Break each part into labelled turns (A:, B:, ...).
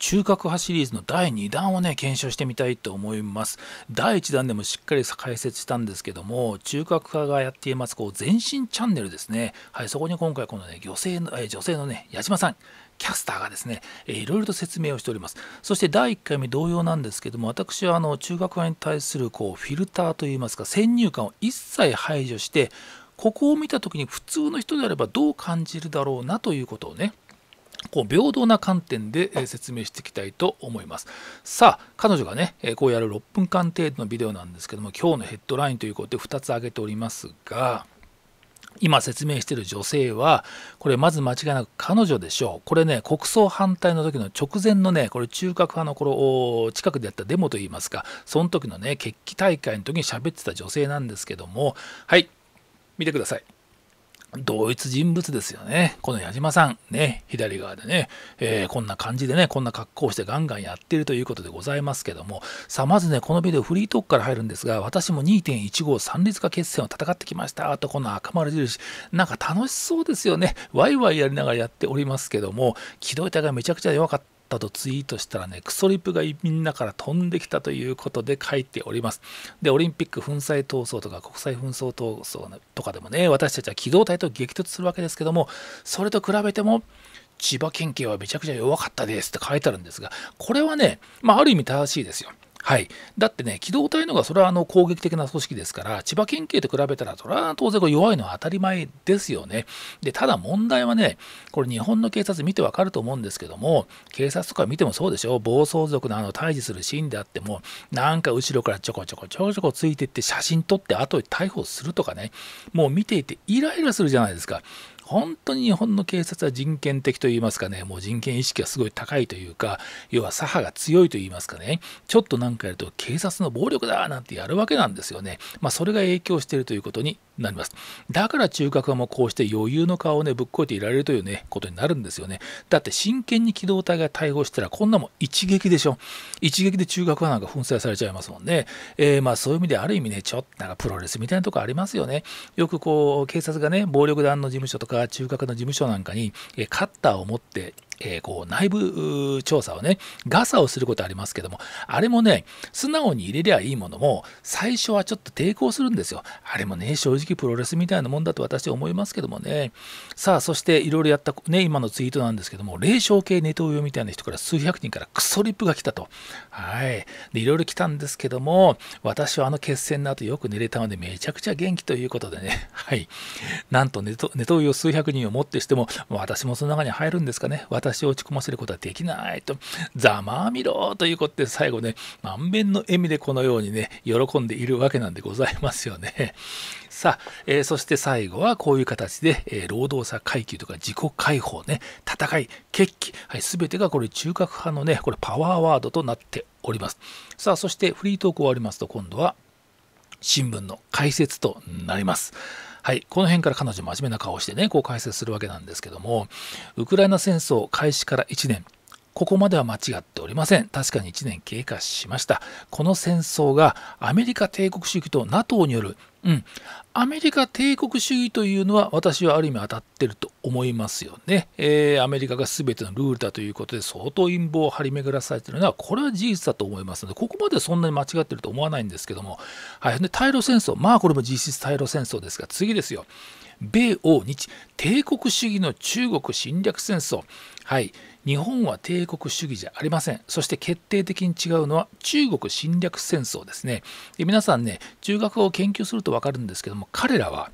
A: 中核派シリーズの第2弾をね検証してみたいと思います第1弾でもしっかり解説したんですけども中核派がやっていますこう全身チャンネルですねはいそこに今回このね女性の、え女性のね矢島さんキャスターがですね、えー、いろいろと説明をしております。そして第1回目同様なんですけども、私はあの中学派に対するこうフィルターといいますか、先入観を一切排除して、ここを見た時に普通の人であればどう感じるだろうなということをね、こう平等な観点で説明していきたいと思います。さあ、彼女がね、こうやる6分間程度のビデオなんですけども、今日のヘッドラインということで2つ挙げておりますが、今説明している女性は、これまず間違いなく彼女でしょう。これね、国葬反対の時の直前のね、これ中核派の頃、近くでやったデモといいますか、その時のね、決起大会の時に喋ってた女性なんですけども、はい、見てください。同一人物ですよね。この矢島さん、ね、左側でね、えー、こんな感じでね、こんな格好をしてガンガンやってるということでございますけども、さあ、まずね、このビデオフリートークから入るんですが、私も2.15三立化決戦を戦ってきましたと、この赤丸印、なんか楽しそうですよね。ワイワイやりながらやっておりますけども、機動隊がめちゃくちゃ弱かっったとツイートしたらね、クソリプがみんなから飛んできたということで書いております。で、オリンピック粉砕闘争とか国際紛争闘争とかでもね、私たちは機動隊と激突するわけですけども、それと比べても、千葉県警はめちゃくちゃ弱かったですって書いてあるんですが、これはね、まあ、ある意味正しいですよ。はい、だってね、機動隊のがそれはあの攻撃的な組織ですから、千葉県警と比べたら、それは当然これ弱いのは当たり前ですよね。で、ただ問題はね、これ、日本の警察見てわかると思うんですけども、警察とか見てもそうでしょ、暴走族のあの対峙するシーンであっても、なんか後ろからちょこちょこちょこちょこついていって、写真撮って、後で逮捕するとかね、もう見ていてイライラするじゃないですか。本当に日本の警察は人権的といいますかね、もう人権意識がすごい高いというか、要は左派が強いといいますかね、ちょっとなんかやると警察の暴力だなんてやるわけなんですよね。まあ、それが影響しているということになります。だから中核はもうこうして余裕の顔をね、ぶっこいていられるというね、ことになるんですよね。だって真剣に機動隊が対応したら、こんなもん一撃でしょ。一撃で中核はなんか粉砕されちゃいますもんね。えー、まあそういう意味である意味ね、ちょっとなんかプロレスみたいなとこありますよね。よくこう、警察がね、暴力団の事務所とか中核の事務所なんかに、えカッターを持って、えー、こう内部調査をねガサをすることありますけどもあれもね素直に入れりゃいいものも最初はちょっと抵抗するんですよあれもね正直プロレスみたいなもんだと私は思いますけどもねさあそしていろいろやったね今のツイートなんですけども霊障系ネトウヨみたいな人から数百人からクソリップが来たとはいでいろいろ来たんですけども私はあの決戦の後よく寝れたのでめちゃくちゃ元気ということでね はいなんとネトウヨ数百人をもってしても私もその中に入るんですかね私私を落ち込ませることはできないと、ざまあみろということで最後ね、満面の笑みでこのようにね、喜んでいるわけなんでございますよね。さあ、えー、そして最後はこういう形で、えー、労働者階級とか自己解放ね、戦い、決起、はい、全てがこれ中核派のね、これパワーワードとなっております。さあ、そしてフリートーク終わりますと今度は新聞の解説となります。はい、この辺から彼女真面目な顔をしてねこう解説するわけなんですけどもウクライナ戦争開始から1年ここまでは間違っておりません。確かに1年経過しました。この戦争がアメリカ帝国主義と NATO による、うん、アメリカ帝国主義というのは私はある意味当たってると思いますよね。えー、アメリカが全てのルールだということで相当陰謀を張り巡らされているのはこれは事実だと思いますのでここまでそんなに間違ってると思わないんですけども、はい、で対ロ戦争まあこれも実質対ロ戦争ですが次ですよ。米欧日帝国主義の中国侵略戦争はい日本は帝国主義じゃありませんそして決定的に違うのは中国侵略戦争ですねで皆さんね中学を研究すると分かるんですけども彼らは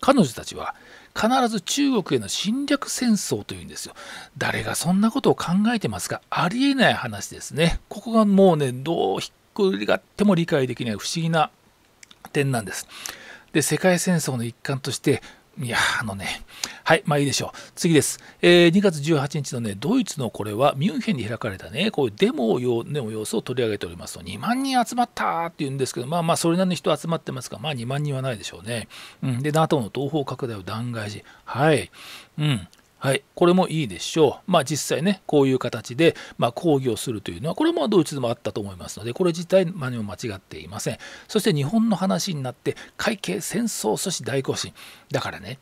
A: 彼女たちは必ず中国への侵略戦争というんですよ。誰がそんなことを考えてますかありえない話ですね。ここがもうね、どうひっくり返っても理解できない不思議な点なんです。で、世界戦争の一環として、いや、あのね、はい、まあいいでしょう。次です。えー、2月18日のね、ドイツのこれは、ミュンヘンで開かれたね、こういうデモをの様子を取り上げておりますと、2万人集まったって言うんですけど、まあまあ、それなりの人集まってますが、まあ2万人はないでしょうね。うん、で、NATO の東方拡大を弾劾し、はい、うん、はい、これもいいでしょう。まあ実際ね、こういう形で、まあ、抗議をするというのは、これもドイツでもあったと思いますので、これ自体何も間違っていません。そして日本の話になって、会計、戦争、阻止、大行進。だからね、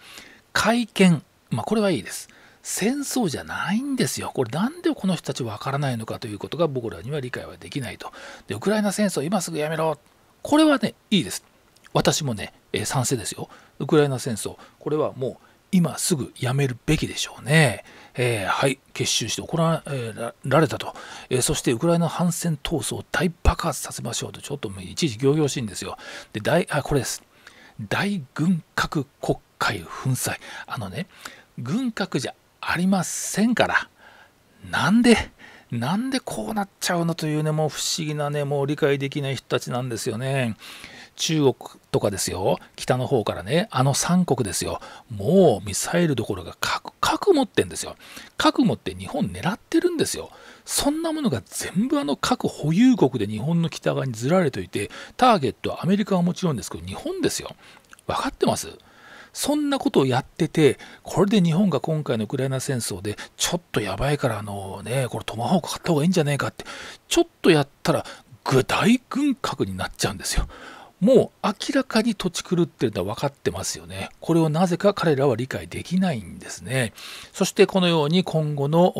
A: 会見、まあ、これはいいです。戦争じゃないんですよ。これなんでこの人たちわからないのかということが僕らには理解はできないと。で、ウクライナ戦争今すぐやめろ。これはね、いいです。私もね、えー、賛成ですよ。ウクライナ戦争、これはもう今すぐやめるべきでしょうね。えー、はい結集して怒ら,、えー、られたと、えー、そしてウクライナ反戦闘争を大爆発させましょうとちょっと一時行々しいんですよ。で大あこれです大軍拡国会粉砕あのね軍拡じゃありませんからなんでなんでこうなっちゃうのというねもう不思議なねもう理解できない人たちなんですよね。中国とかですよ、北の方からね、あの3国ですよ、もうミサイルどころか核核持ってんですよ。核持って日本狙ってるんですよ。そんなものが全部あの核保有国で日本の北側にずられていて、ターゲットはアメリカはもちろんですけど、日本ですよ。分かってますそんなことをやってて、これで日本が今回のウクライナ戦争で、ちょっとやばいから、あのね、これトマホーク買った方がいいんじゃねえかって、ちょっとやったら、具体軍拡になっちゃうんですよ。もう明らかに土地狂ってるのは分かってますよね。これをなぜか彼らは理解できないんですね。そしてこのように今後の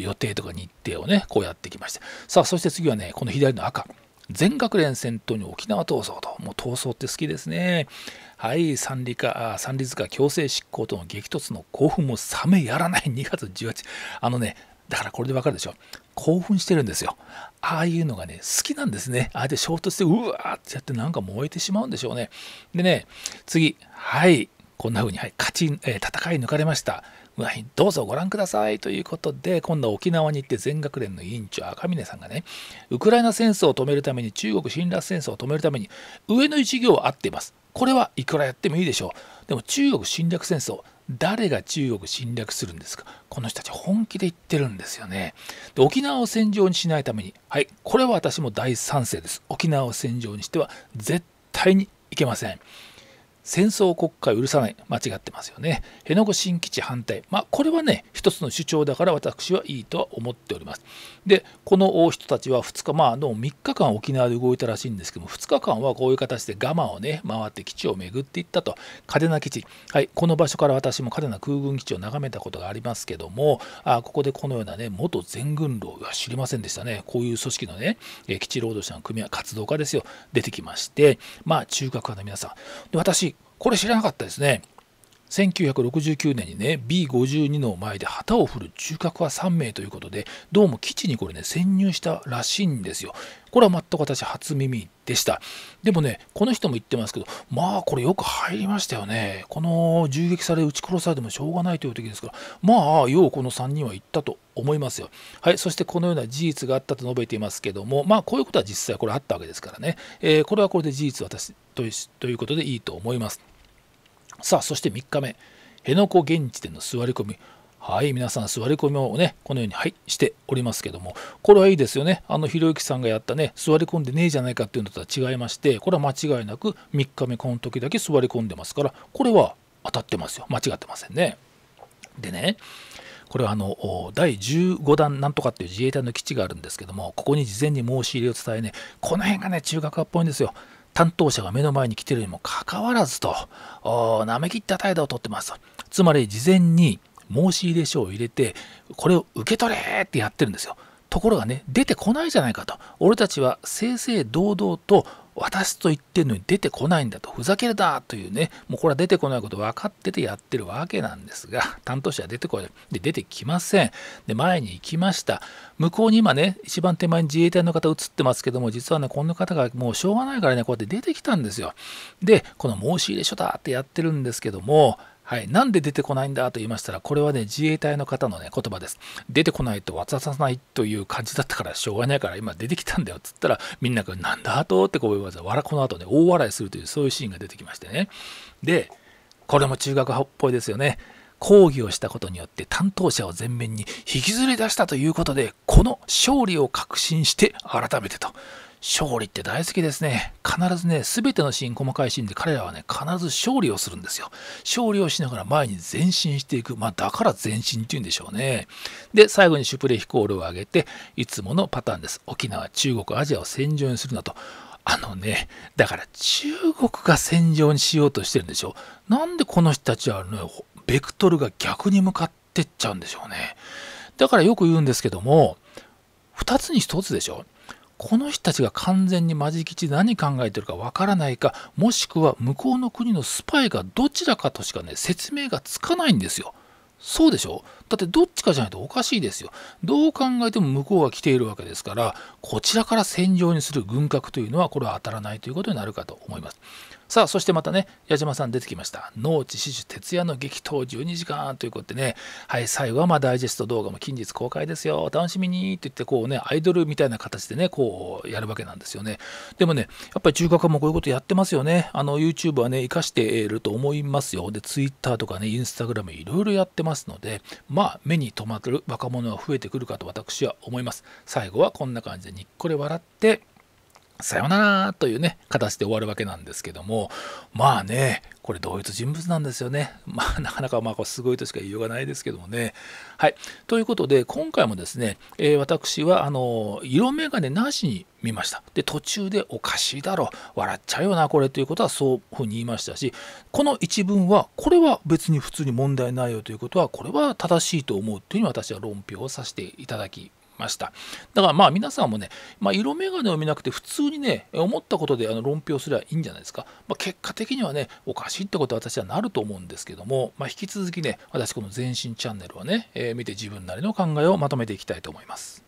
A: 予定とか日程をね、こうやってきました。さあ、そして次はね、この左の赤。全学連戦闘に沖縄闘争と、もう闘争って好きですね。はい、三里化、三里塚強制執行との激突の興奮も冷めやらない2月18日。あのね、だからこれでわかるでしょ興奮してるんですよああいうのがね好きなんですねああやって衝突してうわーってやってなんか燃えてしまうんでしょうねでね次はいこんな風に、はい、勝ち、えー、戦い抜かれましたどうぞご覧くださいということで今度は沖縄に行って全学連の委員長赤嶺さんがねウクライナ戦争を止めるために中国侵略戦争を止めるために上の1行は合っていますこれはいくらやってもいいでしょうでも中国侵略戦争誰が中国侵略するんですかこの人たち本気で言ってるんですよねで沖縄を戦場にしないためにはいこれは私も大賛成です沖縄を戦場にしては絶対にいけません戦争国家を許さない、間違ってますよね。辺野古新基地反対、まあ、これはね、一つの主張だから私はいいとは思っております。で、この人たちは2日、まあ、の3日間沖縄で動いたらしいんですけども、2日間はこういう形で我慢をね、回って基地を巡っていったと、嘉手納基地、はい、この場所から私も嘉手納空軍基地を眺めたことがありますけども、あここでこのようなね、元全軍労、は知りませんでしたね、こういう組織のね、基地労働者の組合、活動家ですよ、出てきまして、まあ、中核派の皆さん、で私、これ知らなかったですね。1969年にね B52 の前で旗を振る中核は3名ということでどうも基地にこれね潜入したらしいんですよ。これは全く私初耳でした。でもねこの人も言ってますけどまあこれよく入りましたよね。この銃撃され撃ち殺されてもしょうがないという時ですからまあようこの3人は言ったと思いますよ。はい、そしてこのような事実があったと述べていますけども、まあ、こういうことは実際これあったわけですからね、えー、これはこれで事実私ということでいいと思います。さあそして3日目辺野古現地での座り込みはい皆さん座り込みをねこのように、はい、しておりますけどもこれはいいですよねあのひろゆきさんがやったね座り込んでねえじゃないかっていうのとは違いましてこれは間違いなく3日目この時だけ座り込んでますからこれは当たってますよ間違ってませんねでねこれはあの第15弾なんとかっていう自衛隊の基地があるんですけどもここに事前に申し入れを伝えねこの辺がね中学派っぽいんですよ担当者が目の前に来ているにもかかわらずと、なめきった態度をとってますと。つまり事前に申し入れ書を入れて、これを受け取れってやってるんですよ。ところがね、出てこないじゃないかと。俺たちは正々堂々と私と言ってるのに出てこないんだと、ふざけるなというね、もうこれは出てこないこと分かっててやってるわけなんですが、担当者は出てこない。で、出てきません。で、前に行きました。向こうに今ね、一番手前に自衛隊の方映ってますけども、実はね、こんな方がもうしょうがないからね、こうやって出てきたんですよ。で、この申し入れ書だってやってるんですけども、はい、なんで出てこないんだと言いましたら、これはね、自衛隊の方のね、言葉です。出てこないと渡さないという感じだったから、しょうがないから、今出てきたんだよっつったら、みんなが、なんだとってこう言わず、この後ね、大笑いするという、そういうシーンが出てきましてね。で、これも中学派っぽいですよね。抗議をしたことによって担当者を前面に引きずり出したということで、この勝利を確信して改めてと。勝利って大好きですね。必ずね、すべてのシーン、細かいシーンで彼らはね、必ず勝利をするんですよ。勝利をしながら前に前進していく。まあ、だから前進っていうんでしょうね。で、最後にシュプレヒコールを上げて、いつものパターンです。沖縄、中国、アジアを戦場にするなと。あのね、だから中国が戦場にしようとしてるんでしょう。なんでこの人たちはね、ベクトルが逆に向かってっちゃうんでしょうね。だからよく言うんですけども、2つに1つでしょ。この人たちが完全にマジ吉何考えてるかわからないかもしくは向こうの国のスパイがどちらかとしかね説明がつかないんですよ。そうでしょだってどっちかじゃないとおかしいですよ。どう考えても向こうは来ているわけですからこちらから戦場にする軍拡というのはこれは当たらないということになるかと思います。さあ、そしてまたね、矢島さん出てきました。農地死守徹夜の激闘12時間ということでね、はい、最後はまあダイジェスト動画も近日公開ですよ、お楽しみにって言って、こうね、アイドルみたいな形でね、こうやるわけなんですよね。でもね、やっぱり中学もこういうことやってますよね。あの、YouTube はね、活かしていると思いますよ。で、Twitter とかね、Instagram いろいろやってますので、まあ、目に留まる若者が増えてくるかと私は思います。最後はこんな感じでにっこり笑って、さよならというね形で終わるわけなんですけどもまあねこれ同一人物なんですよねまあ なかなかまあすごいとしか言いようがないですけどもねはいということで今回もですね、えー、私はあの色眼鏡なしに見ましたで途中でおかしいだろ笑っちゃうよなこれということはそういうふうに言いましたしこの一文はこれは別に普通に問題ないよということはこれは正しいと思うというふうに私は論評をさせていただきましただからまあ皆さんもね、まあ、色眼鏡を見なくて普通にね思ったことであの論評すればいいんじゃないですか、まあ、結果的にはねおかしいってことは私はなると思うんですけども、まあ、引き続きね私この「全身チャンネル」はね、えー、見て自分なりの考えをまとめていきたいと思います。